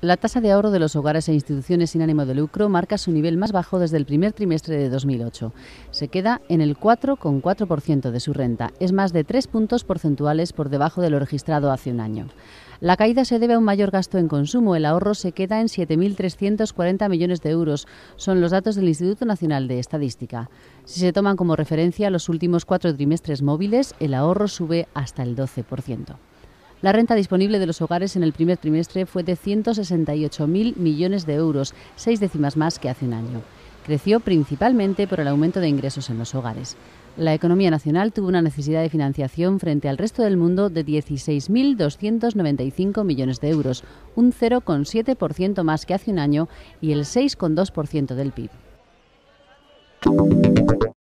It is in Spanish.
La tasa de ahorro de los hogares e instituciones sin ánimo de lucro marca su nivel más bajo desde el primer trimestre de 2008. Se queda en el 4,4% de su renta. Es más de 3 puntos porcentuales por debajo de lo registrado hace un año. La caída se debe a un mayor gasto en consumo. El ahorro se queda en 7.340 millones de euros. Son los datos del Instituto Nacional de Estadística. Si se toman como referencia los últimos cuatro trimestres móviles, el ahorro sube hasta el 12%. La renta disponible de los hogares en el primer trimestre fue de 168.000 millones de euros, seis décimas más que hace un año. Creció principalmente por el aumento de ingresos en los hogares. La economía nacional tuvo una necesidad de financiación frente al resto del mundo de 16.295 millones de euros, un 0,7% más que hace un año y el 6,2% del PIB.